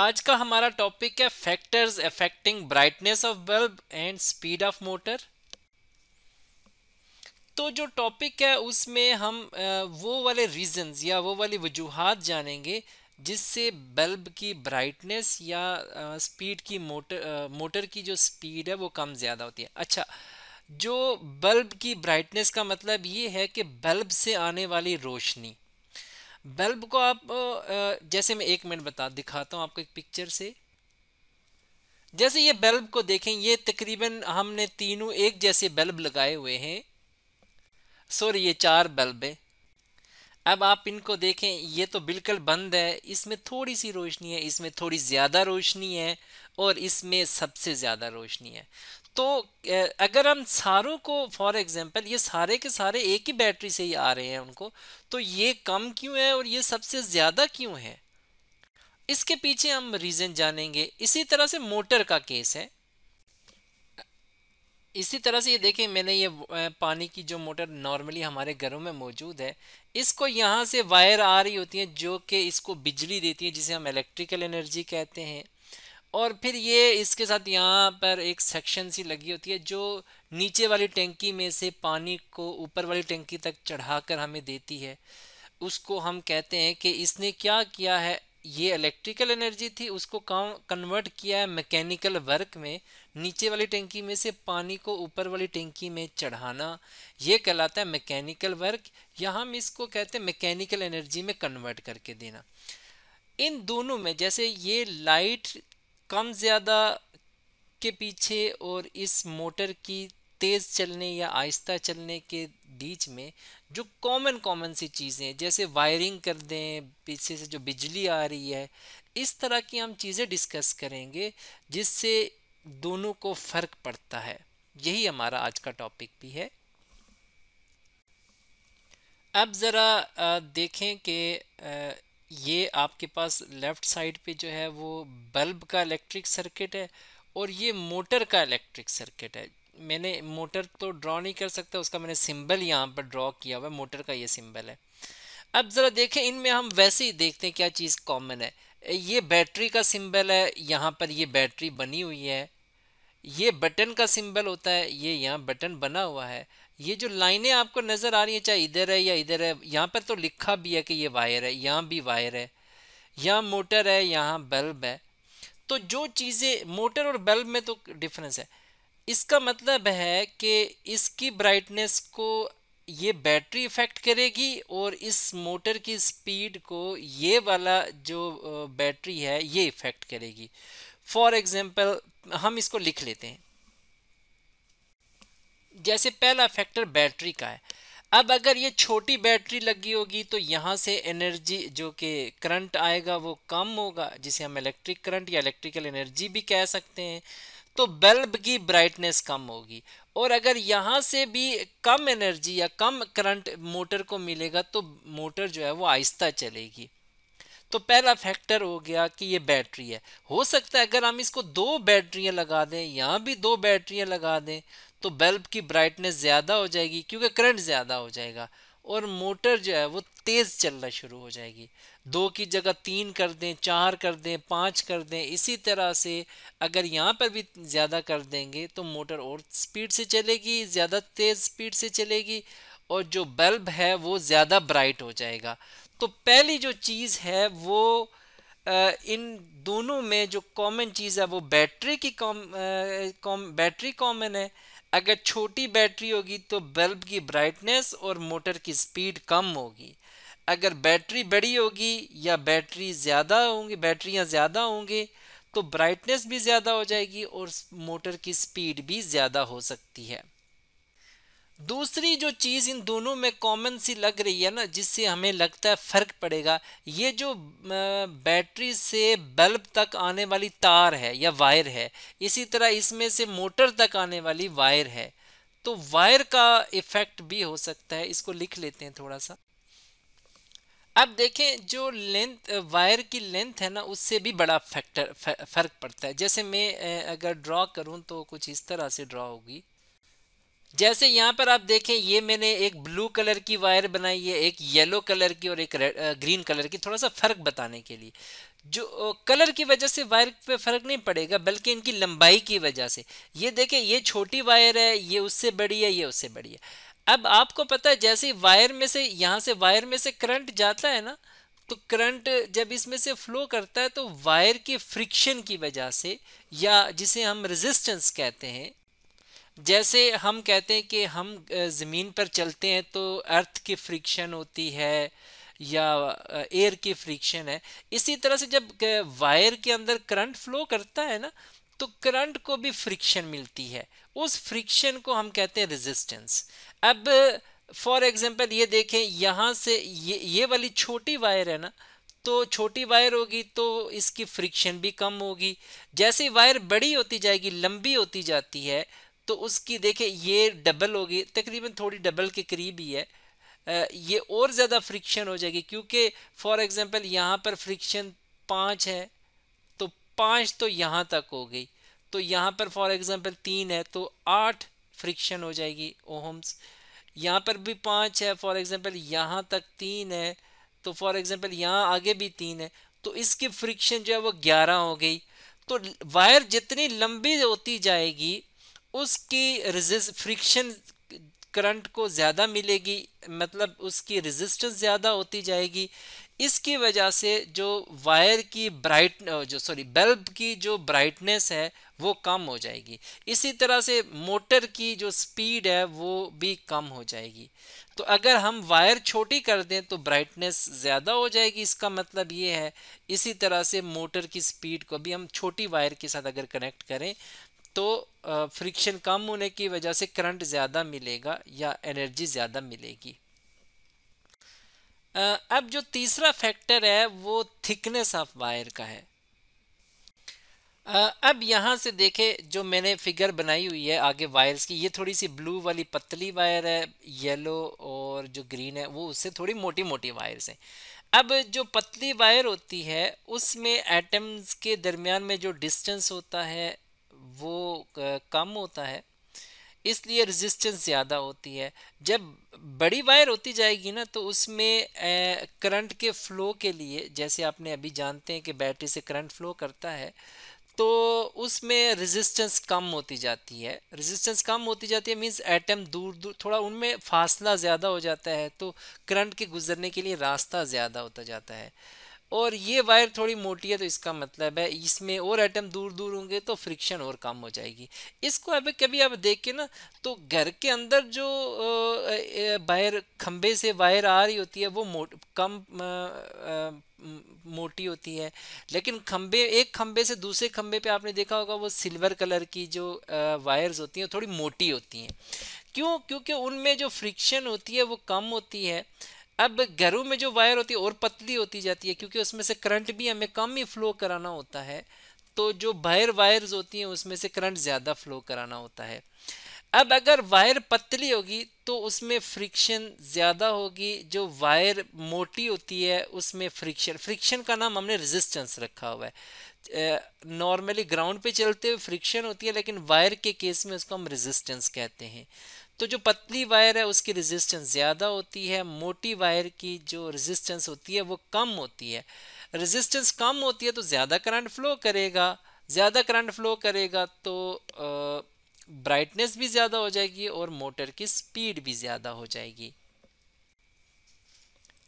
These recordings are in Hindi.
आज का हमारा टॉपिक है factors affecting brightness of bulb and speed of motor तो जो टॉपिक है उसमें हम वो वाले रीजंस या वो वाली वजूहत जानेंगे जिससे बल्ब की ब्राइटनेस या स्पीड की मोटर मोटर की जो स्पीड है वो कम ज़्यादा होती है अच्छा जो बल्ब की ब्राइटनेस का मतलब ये है कि बल्ब से आने वाली रोशनी बल्ब को आप जैसे मैं एक मिनट बता दिखाता हूँ आपको एक पिक्चर से जैसे ये बल्ब को देखें ये तकरीबन हमने तीनों एक जैसे बल्ब लगाए हुए हैं सॉरी ये चार बल्ब है अब आप इनको देखें ये तो बिल्कुल बंद है इसमें थोड़ी सी रोशनी है इसमें थोड़ी ज़्यादा रोशनी है और इसमें सबसे ज़्यादा रोशनी है तो अगर हम सारों को फॉर एग्जांपल ये सारे के सारे एक ही बैटरी से ही आ रहे हैं उनको तो ये कम क्यों है और ये सबसे ज़्यादा क्यों है इसके पीछे हम रीज़न जानेंगे इसी तरह से मोटर का केस है इसी तरह से ये देखें मैंने ये पानी की जो मोटर नॉर्मली हमारे घरों में मौजूद है इसको यहाँ से वायर आ रही होती है जो कि इसको बिजली देती है जिसे हम इलेक्ट्रिकल एनर्जी कहते हैं और फिर ये इसके साथ यहाँ पर एक सेक्शन सी लगी होती है जो नीचे वाली टैंकी में से पानी को ऊपर वाली टैंकी तक चढ़ाकर हमें देती है उसको हम कहते हैं कि इसने क्या किया है ये इलेक्ट्रिकल एनर्जी थी उसको कन्वर्ट किया है मैकेनिकल वर्क में नीचे वाली टंकी में से पानी को ऊपर वाली टंकी में चढ़ाना ये कहलाता है मैकेनिकल वर्क या हम इसको कहते हैं मैकेनिकल एनर्जी में कन्वर्ट करके देना इन दोनों में जैसे ये लाइट कम ज़्यादा के पीछे और इस मोटर की तेज़ चलने या आहिस्ता चलने के बीच में जो कॉमन कॉमन सी चीज़ें जैसे वायरिंग कर दें पीछे से जो बिजली आ रही है इस तरह की हम चीज़ें डिस्कस करेंगे जिससे दोनों को फ़र्क पड़ता है यही हमारा आज का टॉपिक भी है अब ज़रा देखें कि ये आपके पास लेफ़्ट साइड पे जो है वो बल्ब का इलेक्ट्रिक सर्किट है और ये मोटर का इलेक्ट्रिक सर्किट है मैंने मोटर तो ड्रॉ नहीं कर सकता उसका मैंने सिंबल यहाँ पर ड्रॉ किया हुआ है मोटर का ये सिंबल है अब ज़रा देखें इनमें हम वैसे ही देखते हैं क्या चीज़ कॉमन है ये बैटरी का सिंबल है यहाँ पर ये बैटरी बनी हुई है ये बटन का सिंबल होता है ये यहाँ बटन बना हुआ है ये जो लाइनें आपको नज़र आ रही हैं चाहे इधर है या इधर है यहाँ पर तो लिखा भी है कि ये वायर है यहाँ भी वायर है यहाँ मोटर है यहाँ बल्ब है तो जो चीज़ें मोटर और बल्ब में तो डिफरेंस है इसका मतलब है कि इसकी ब्राइटनेस को ये बैटरी इफ़ेक्ट करेगी और इस मोटर की स्पीड को ये वाला जो बैटरी है ये इफ़ेक्ट करेगी फॉर एग्ज़ाम्पल हम इसको लिख लेते हैं जैसे पहला फैक्टर बैटरी का है अब अगर ये छोटी बैटरी लगी होगी तो यहाँ से एनर्जी जो कि करंट आएगा वो कम होगा जिसे हम इलेक्ट्रिक करंट या इलेक्ट्रिकल एनर्जी भी कह सकते हैं तो बल्ब की ब्राइटनेस कम होगी और अगर यहाँ से भी कम एनर्जी या कम करंट मोटर को मिलेगा तो मोटर जो है वो आहिस्ता चलेगी तो पहला फैक्टर हो गया कि ये बैटरी है हो सकता है अगर हम इसको दो बैटरियाँ लगा दें यहाँ भी दो बैटरियाँ लगा दें तो बल्ब की ब्राइटनेस ज़्यादा हो जाएगी क्योंकि करंट ज़्यादा हो जाएगा और मोटर जो है वो तेज़ चलना शुरू हो जाएगी दो की जगह तीन कर दें चार कर दें पाँच कर दें इसी तरह से अगर यहाँ पर भी ज़्यादा कर देंगे तो मोटर और स्पीड से चलेगी ज़्यादा तेज़ स्पीड से चलेगी और जो बल्ब है वो ज़्यादा ब्राइट हो जाएगा तो पहली जो चीज़ है वो इन दोनों में जो कॉमन चीज़ है वो बैटरी की कॉम कॉम बैटरी कॉमन है अगर छोटी बैटरी होगी तो बल्ब की ब्राइटनेस और मोटर की स्पीड कम होगी अगर बैटरी बड़ी होगी या बैटरी ज़्यादा होंगी बैटरियाँ ज़्यादा होंगी तो ब्राइटनेस भी ज़्यादा हो जाएगी और मोटर की स्पीड भी ज़्यादा हो सकती है दूसरी जो चीज़ इन दोनों में कॉमन सी लग रही है ना जिससे हमें लगता है फ़र्क पड़ेगा ये जो बैटरी से बल्ब तक आने वाली तार है या वायर है इसी तरह इसमें से मोटर तक आने वाली वायर है तो वायर का इफ़ेक्ट भी हो सकता है इसको लिख लेते हैं थोड़ा सा अब देखें जो लेंथ वायर की लेंथ है ना उससे भी बड़ा फैक्टर फ़र्क पड़ता है जैसे मैं अगर ड्रॉ करूं तो कुछ इस तरह से ड्रॉ होगी जैसे यहाँ पर आप देखें ये मैंने एक ब्लू कलर की वायर बनाई है एक येलो कलर की और एक ग्रीन कलर की थोड़ा सा फ़र्क बताने के लिए जो कलर की वजह से वायर पे फ़र्क नहीं पड़ेगा बल्कि इनकी लंबाई की वजह से ये देखें ये छोटी वायर है ये उससे बड़ी है ये उससे बड़ी है अब आपको पता है जैसे वायर में से यहाँ से वायर में से करंट जाता है ना तो करंट जब इसमें से फ्लो करता है तो वायर के फ्रिक्शन की वजह से या जिसे हम रेजिस्टेंस कहते हैं जैसे हम कहते हैं कि हम ज़मीन पर चलते हैं तो अर्थ की फ्रिक्शन होती है या एयर की फ्रिक्शन है इसी तरह से जब वायर के अंदर करंट फ्लो करता है ना तो करंट को भी फ्रिक्शन मिलती है उस फ्रिक्शन को हम कहते हैं रेजिस्टेंस अब फॉर एग्जांपल ये देखें यहाँ से ये ये वाली छोटी वायर है ना तो छोटी वायर होगी तो इसकी फ्रिक्शन भी कम होगी जैसे वायर बड़ी होती जाएगी लंबी होती जाती है तो उसकी देखें ये डबल होगी तकरीबन थोड़ी डबल के करीब ही है ये और ज़्यादा फ्रिक्शन हो जाएगी क्योंकि फॉर एग्ज़ाम्पल यहाँ पर फ्रिक्शन पाँच है तो पाँच तो यहाँ तक हो गई तो यहाँ पर फॉर एग्ज़ाम्पल तीन है तो आठ फ्रिक्शन हो जाएगी ओहम्स यहाँ पर भी पाँच है फॉर एग्ज़ाम्पल यहाँ तक तीन है तो फॉर एग्ज़ाम्पल यहाँ आगे भी तीन है तो इसकी फ्रिक्शन जो है वो ग्यारह हो गई तो वायर जितनी लंबी होती जाएगी उसकी रिजिस्ट फ्रिक्शन करंट को ज़्यादा मिलेगी मतलब उसकी रेजिस्टेंस ज़्यादा होती जाएगी इसकी वजह से जो वायर की ब्राइट जो सॉरी बल्ब की जो ब्राइटनेस है वो कम हो जाएगी इसी तरह से मोटर की जो स्पीड है वो भी कम हो जाएगी तो अगर हम वायर छोटी कर दें तो ब्राइटनेस ज़्यादा हो जाएगी इसका मतलब ये है इसी तरह से मोटर की स्पीड को भी हम छोटी वायर के साथ अगर कनेक्ट करें तो फ्रिक्शन कम होने की वजह से करंट ज़्यादा मिलेगा या एनर्जी ज़्यादा मिलेगी अब जो तीसरा फैक्टर है वो थिकनेस ऑफ वायर का है अब यहाँ से देखें जो मैंने फिगर बनाई हुई है आगे वायर्स की ये थोड़ी सी ब्लू वाली पतली वायर है येलो और जो ग्रीन है वो उससे थोड़ी मोटी मोटी वायर्स हैं अब जो पतली वायर होती है उसमें एटम्स के दरमियान में जो डिस्टेंस होता है वो कम होता है इसलिए रेजिस्टेंस ज़्यादा होती है जब बड़ी वायर होती जाएगी ना तो उसमें करंट के फ्लो के लिए जैसे आपने अभी जानते हैं कि बैटरी से करंट फ्लो करता है तो उसमें रेजिस्टेंस कम होती जाती है रेजिस्टेंस कम होती जाती है मींस एटम दूर दूर थोड़ा उनमें फासला ज़्यादा हो जाता है तो करंट के गुजरने के लिए रास्ता ज़्यादा होता जाता है और ये वायर थोड़ी मोटी है तो इसका मतलब है इसमें और आइटम दूर दूर होंगे तो फ्रिक्शन और कम हो जाएगी इसको अब कभी आप देखें ना तो घर के अंदर जो वायर खम्बे से वायर आ रही होती है वो मोट कम आ, आ, मोटी होती है लेकिन खम्बे एक खम्बे से दूसरे खम्बे पे आपने देखा होगा वो सिल्वर कलर की जो वायर्स होती हैं थोड़ी मोटी होती हैं क्यों क्योंकि उनमें जो फ्रिक्शन होती है वो कम होती है अब घरों में जो वायर होती है और पतली होती जाती है क्योंकि उसमें से करंट भी हमें कम ही फ्लो कराना होता है तो जो बाहर वायर्स होती हैं उसमें से करंट ज़्यादा फ्लो कराना होता है अब अगर वायर पतली होगी तो उसमें फ्रिक्शन ज़्यादा होगी जो वायर मोटी होती है उसमें फ्रिक्शन फ्रिक्शन का नाम हमने रेजिस्टेंस रखा हुआ है नॉर्मली ग्राउंड पे चलते हुए फ्रिक्शन होती है लेकिन वायर के केस में उसको हम रेजिस्टेंस कहते हैं तो जो पतली वायर है उसकी रेजिस्टेंस ज़्यादा होती है मोटी वायर की जो रेजिस्टेंस होती है वो कम होती है रेजिस्टेंस कम होती है तो ज़्यादा करंट फ्लो करेगा ज़्यादा करंट फ्लो करेगा तो ब्राइटनेस भी ज़्यादा हो जाएगी और मोटर की स्पीड भी ज़्यादा हो जाएगी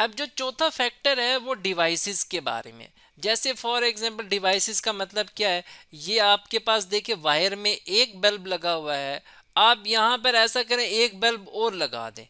अब जो चौथा फैक्टर है वो डिवाइसेस के बारे में जैसे फॉर एग्जांपल डिवाइसेस का मतलब क्या है ये आपके पास देखिए वायर में एक बल्ब लगा हुआ है आप यहाँ पर ऐसा करें एक बल्ब और लगा दें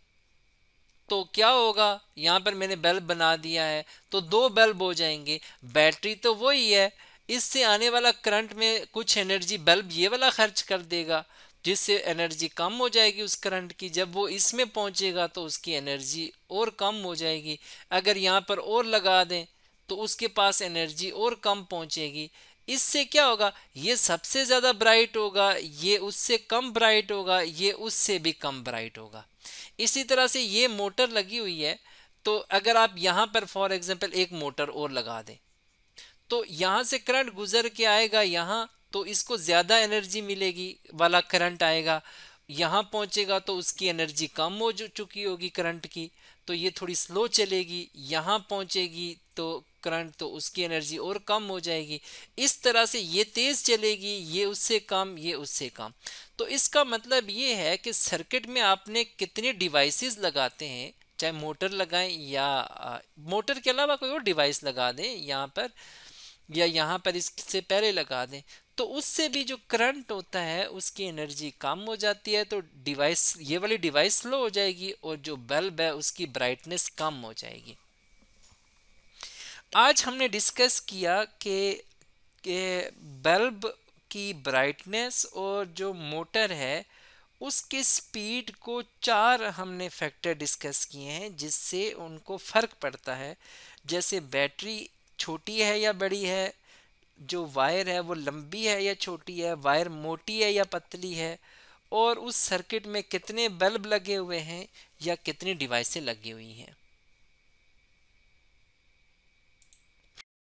तो क्या होगा यहाँ पर मैंने बल्ब बना दिया है तो दो बल्ब हो जाएंगे बैटरी तो वही है इससे आने वाला करंट में कुछ एनर्जी बल्ब ये वाला खर्च कर देगा जिससे एनर्जी कम हो जाएगी उस करंट की जब वो इसमें पहुँचेगा तो उसकी एनर्जी और कम हो जाएगी अगर यहाँ पर और लगा दें तो उसके पास एनर्जी और कम पहुँचेगी इससे क्या होगा ये सबसे ज़्यादा ब्राइट होगा ये उससे कम ब्राइट होगा ये उससे भी कम ब्राइट होगा इसी तरह से ये मोटर लगी हुई है तो अगर आप यहाँ पर फॉर एग्जाम्पल एक मोटर और लगा दें तो यहाँ से करंट गुजर के आएगा यहाँ तो इसको ज़्यादा एनर्जी मिलेगी वाला करंट आएगा यहाँ पहुँचेगा तो उसकी एनर्जी कम हो चुकी होगी करंट की तो ये थोड़ी स्लो चलेगी यहाँ पहुँचेगी तो करंट तो उसकी एनर्जी और कम हो जाएगी इस तरह से ये तेज़ चलेगी ये उससे कम ये उससे कम तो इसका मतलब ये है कि सर्किट में आपने कितने डिवाइसेस लगाते हैं चाहे मोटर लगाएं या मोटर के अलावा कोई और डिवाइस लगा दें यहाँ पर या यहाँ पर इससे पहले लगा दें तो उससे भी जो करंट होता है उसकी एनर्जी कम हो जाती है तो डिवाइस ये वाली डिवाइस स्लो हो जाएगी और जो बल्ब है उसकी ब्राइटनेस कम हो जाएगी आज हमने डिस्कस किया कि बल्ब की ब्राइटनेस और जो मोटर है उसके स्पीड को चार हमने फैक्टर डिस्कस किए हैं जिससे उनको फ़र्क पड़ता है जैसे बैटरी छोटी है या बड़ी है जो वायर है वो लंबी है या छोटी है वायर मोटी है या पतली है और उस सर्किट में कितने बल्ब लगे हुए हैं या कितनी डिवाइसें लगी हुई हैं